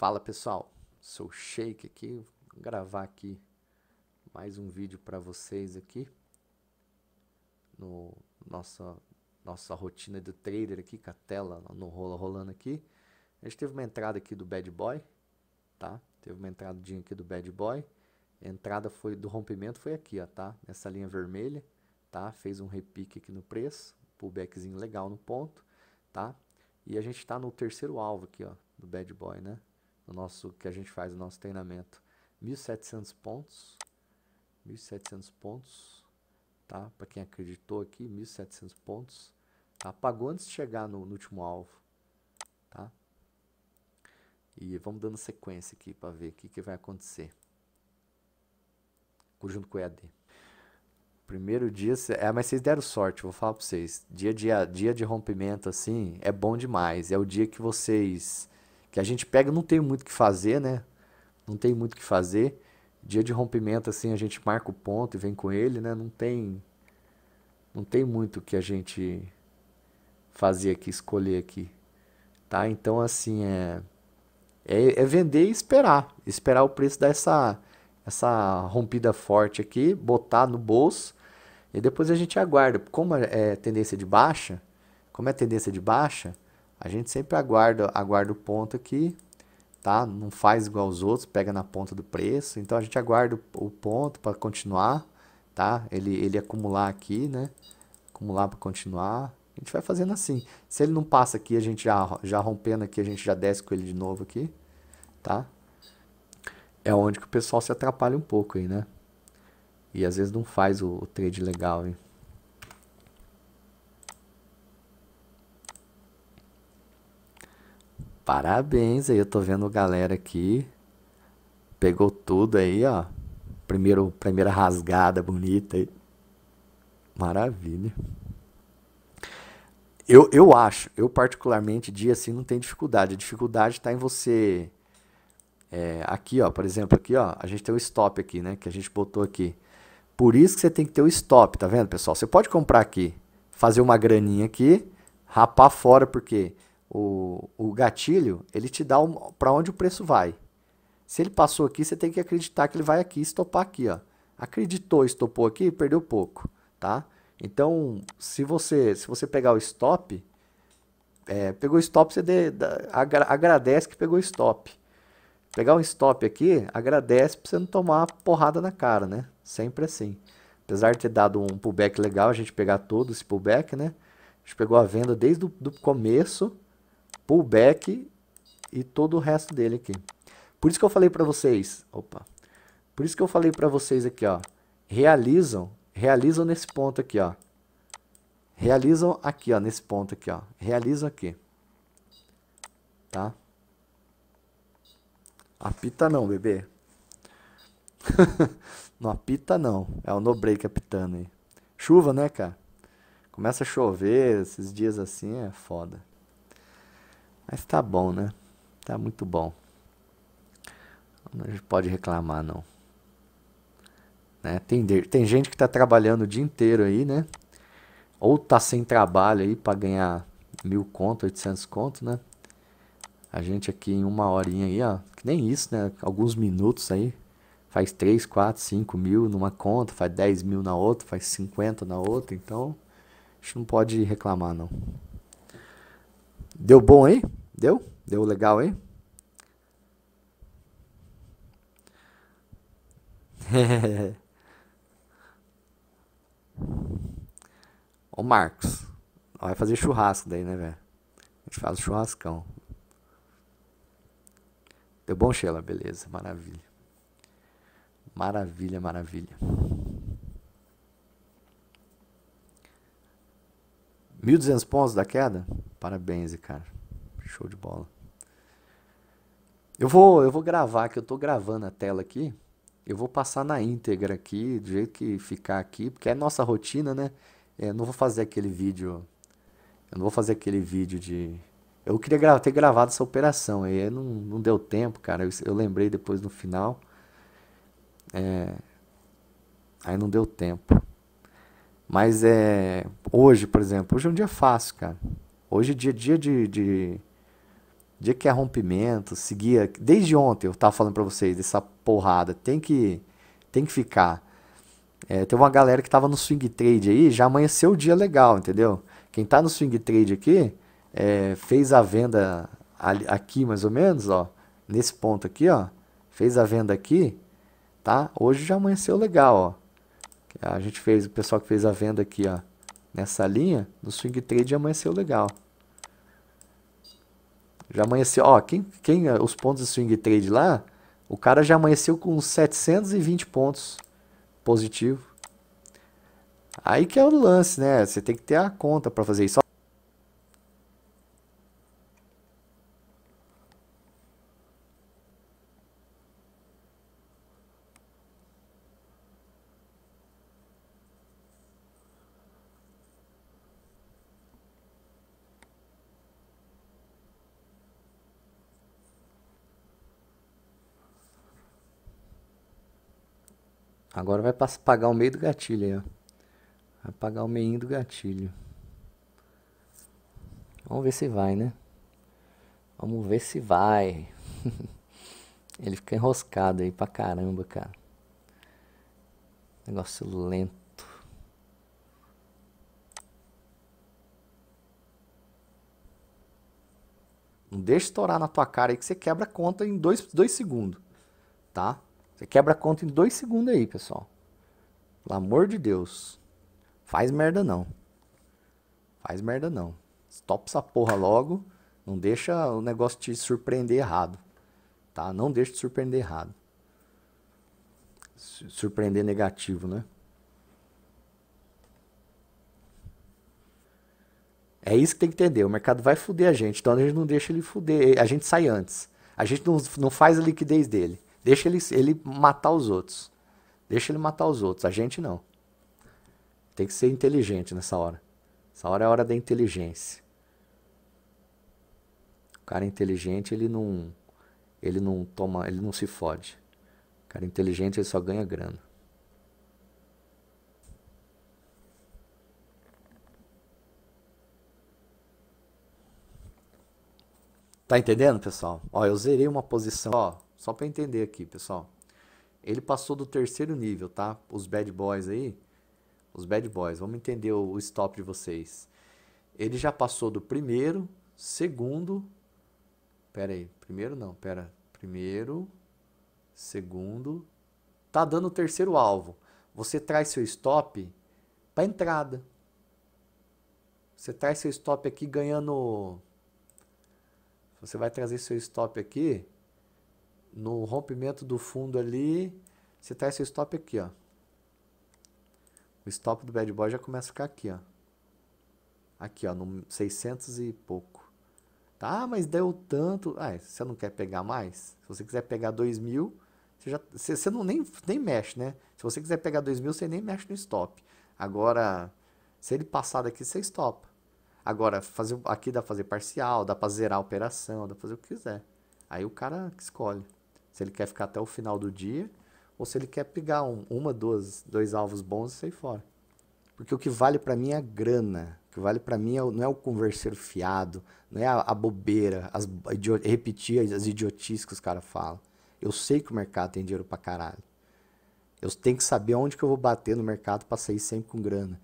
Fala pessoal, sou o Shake aqui, vou gravar aqui mais um vídeo para vocês aqui no nossa nossa rotina do trader aqui com a tela no rola rolando aqui. A gente teve uma entrada aqui do Bad Boy, tá? Teve uma entradinha aqui do Bad Boy. A entrada foi do rompimento foi aqui, ó, tá? Nessa linha vermelha, tá? Fez um repique aqui no preço, pullbackzinho legal no ponto, tá? E a gente está no terceiro alvo aqui, ó, do Bad Boy, né? no nosso que a gente faz no nosso treinamento, 1700 pontos. 1700 pontos, tá? Para quem acreditou aqui, 1700 pontos. Tá? antes de chegar no, no último alvo, tá? E vamos dando sequência aqui para ver o que, que vai acontecer. Junto com o EAD. Primeiro dia, é, mas vocês deram sorte, vou falar para vocês. Dia, dia, dia de rompimento assim é bom demais. É o dia que vocês que a gente pega, não tem muito o que fazer, né? Não tem muito o que fazer. Dia de rompimento, assim, a gente marca o ponto e vem com ele, né? Não tem. Não tem muito que a gente fazer aqui, escolher aqui. Tá? Então, assim, é. É, é vender e esperar. Esperar o preço dessa essa rompida forte aqui, botar no bolso e depois a gente aguarda. Como é, é tendência de baixa, como é tendência de baixa, a gente sempre aguarda, aguarda o ponto aqui, tá? Não faz igual os outros, pega na ponta do preço. Então a gente aguarda o, o ponto para continuar, tá? Ele, ele acumular aqui, né? Acumular para continuar. A gente vai fazendo assim. Se ele não passa aqui, a gente já, já rompendo aqui, a gente já desce com ele de novo aqui, tá? É onde que o pessoal se atrapalha um pouco aí, né? E às vezes não faz o, o trade legal, hein? Parabéns aí, eu tô vendo galera aqui. Pegou tudo aí, ó. Primeiro, primeira rasgada bonita aí. Maravilha. Eu, eu acho, eu particularmente, dia assim não tem dificuldade. A dificuldade está em você. É, aqui, ó, por exemplo, aqui, ó, a gente tem o stop aqui, né? Que a gente botou aqui. Por isso que você tem que ter o stop, tá vendo, pessoal? Você pode comprar aqui, fazer uma graninha aqui, rapar fora, porque quê? o, o gatilho, ele te dá um, para onde o preço vai. Se ele passou aqui, você tem que acreditar que ele vai aqui, estopar aqui, ó. Acreditou, estopou aqui, perdeu pouco, tá? Então, se você, se você pegar o stop, é, pegou stop, você agra, agradece que pegou stop. Pegar um stop aqui, agradece para você não tomar porrada na cara, né? Sempre assim. Apesar de ter dado um pullback legal, a gente pegar todo esse pullback, né? A gente pegou a venda desde o do começo, pullback e todo o resto dele aqui. Por isso que eu falei para vocês, opa. Por isso que eu falei para vocês aqui, ó, realizam, realizam nesse ponto aqui, ó. Realizam aqui, ó, nesse ponto aqui, ó. Realizam aqui. Tá? Apita não, bebê. não apita não. É o no break apitando aí. Chuva, né, cara? Começa a chover esses dias assim, é foda. Mas tá bom, né? Tá muito bom. Não a gente pode reclamar, não. Né? Tem, tem gente que está trabalhando o dia inteiro aí, né? Ou tá sem trabalho aí para ganhar mil conto, 800 conto, né? A gente aqui em uma horinha aí, ó, que nem isso, né? Alguns minutos aí, faz 3, 4, 5 mil numa conta, faz 10 mil na outra, faz 50 na outra, então a gente não pode reclamar, não. Deu bom aí? Deu? Deu legal, hein? Ô Marcos, vai fazer churrasco daí, né, velho? A gente faz churrascão. Deu bom, Sheila? Beleza, maravilha. Maravilha, maravilha. 1.200 pontos da queda? Parabéns, cara. Show de bola. Eu vou, eu vou gravar, que eu estou gravando a tela aqui. Eu vou passar na íntegra aqui, do jeito que ficar aqui, porque é nossa rotina, né? É, não vou fazer aquele vídeo. Eu não vou fazer aquele vídeo de. Eu queria gra ter gravado essa operação, aí não, não deu tempo, cara. Eu, eu lembrei depois no final. É, aí não deu tempo. Mas é. Hoje, por exemplo, hoje é um dia fácil, cara. Hoje é dia, dia de, de dia que é rompimento, seguia. Desde ontem eu tava falando para vocês dessa porrada, tem que, tem que ficar. É, tem uma galera que tava no swing trade aí, já amanheceu o dia legal, entendeu? Quem tá no swing trade aqui, é, fez a venda ali, aqui mais ou menos, ó, nesse ponto aqui, ó, fez a venda aqui, tá? Hoje já amanheceu legal, ó. A gente fez, o pessoal que fez a venda aqui, ó, nessa linha, no swing trade amanheceu legal. Já amanheceu, ó, quem, quem eh, os pontos de swing trade lá, o cara já amanheceu com 720 pontos positivo. Aí que é o lance, né? Você tem que ter a conta para fazer isso. Agora vai pagar o meio do gatilho aí, ó. Vai pagar o meio do gatilho. Vamos ver se vai, né? Vamos ver se vai. Ele fica enroscado aí pra caramba, cara. Negócio lento. Não deixa estourar na tua cara aí que você quebra a conta em dois, dois segundos, tá? Você quebra a conta em dois segundos aí, pessoal. Pelo amor de Deus. Faz merda não. Faz merda não. Stop essa porra logo. Não deixa o negócio te surpreender errado. Tá? Não deixa te surpreender errado. Surpreender negativo, né? É isso que tem que entender. O mercado vai fuder a gente. Então a gente não deixa ele fuder. A gente sai antes. A gente não, não faz a liquidez dele. Deixa ele, ele matar os outros. Deixa ele matar os outros. A gente não. Tem que ser inteligente nessa hora. Essa hora é a hora da inteligência. O cara inteligente, ele não ele não toma, ele não se fode. O cara inteligente, ele só ganha grana. Tá entendendo, pessoal? Ó, eu zerei uma posição, ó, só para entender aqui, pessoal. Ele passou do terceiro nível, tá? Os bad boys aí. Os bad boys. Vamos entender o, o stop de vocês. Ele já passou do primeiro, segundo. Pera aí. Primeiro não, pera. Primeiro, segundo. Tá dando o terceiro alvo. Você traz seu stop para entrada. Você traz seu stop aqui ganhando. Você vai trazer seu stop aqui no rompimento do fundo ali, você tá esse stop aqui, ó. O stop do bad boy já começa a ficar aqui, ó. Aqui, ó, no 600 e pouco. Tá, mas deu tanto. Ah, é, você não quer pegar mais? Se você quiser pegar 2000, você, já, você, você não nem, nem mexe, né? Se você quiser pegar 2000, você nem mexe no stop. Agora, se ele passar daqui, você stop. Agora, fazer, aqui dá pra fazer parcial, dá pra zerar a operação, dá pra fazer o que quiser. Aí o cara escolhe se ele quer ficar até o final do dia ou se ele quer pegar um, uma, duas, dois alvos bons e sair fora. Porque o que vale para mim é a grana. O que vale para mim é, não é o converseiro fiado, não é a, a bobeira, as, a repetir as, as idiotices que os caras falam. Eu sei que o mercado tem dinheiro para caralho. Eu tenho que saber onde que eu vou bater no mercado para sair sempre com grana.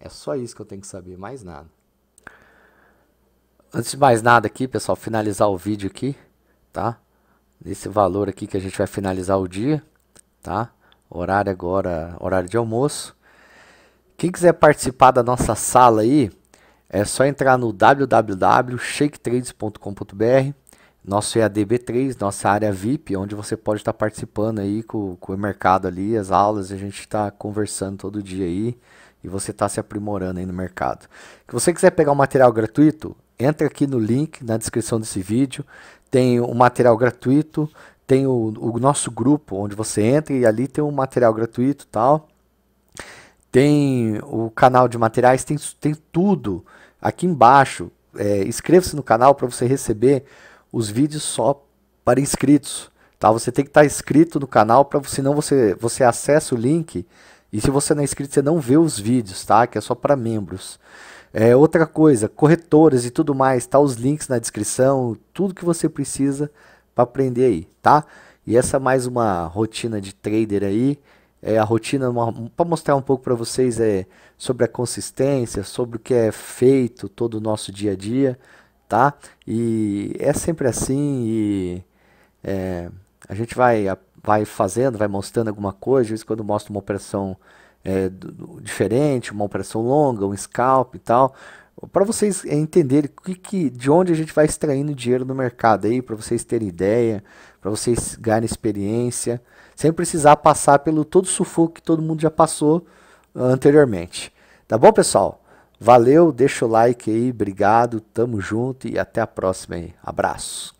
É só isso que eu tenho que saber, mais nada. Antes de mais nada aqui, pessoal, finalizar o vídeo aqui, tá? nesse valor aqui que a gente vai finalizar o dia, tá? Horário agora, horário de almoço. Quem quiser participar da nossa sala aí, é só entrar no www.shaketrades.com.br, nosso EADB3, nossa área VIP, onde você pode estar participando aí com, com o mercado ali, as aulas, a gente está conversando todo dia aí e você está se aprimorando aí no mercado. Se você quiser pegar o um material gratuito, entra aqui no link na descrição desse vídeo tem o material gratuito, tem o, o nosso grupo onde você entra e ali tem o material gratuito tal. Tem o canal de materiais, tem, tem tudo aqui embaixo. É, Inscreva-se no canal para você receber os vídeos só para inscritos. Tá? Você tem que estar tá inscrito no canal, para senão você, você acessa o link. E se você não é inscrito, você não vê os vídeos, tá? Que é só para membros. É, outra coisa, corretoras e tudo mais, tá os links na descrição, tudo que você precisa para aprender aí, tá? E essa é mais uma rotina de trader aí, é a rotina para mostrar um pouco para vocês é sobre a consistência, sobre o que é feito todo o nosso dia a dia, tá? E é sempre assim e é, a gente vai vai fazendo, vai mostrando alguma coisa, de vez em quando mostra uma operação é, diferente, uma operação longa, um scalp e tal, para vocês entenderem que, que, de onde a gente vai extraindo dinheiro no mercado aí, para vocês terem ideia, para vocês ganharem experiência, sem precisar passar pelo todo sufoco que todo mundo já passou ah, anteriormente. Tá bom, pessoal? Valeu, deixa o like aí, obrigado, tamo junto e até a próxima aí. Abraço.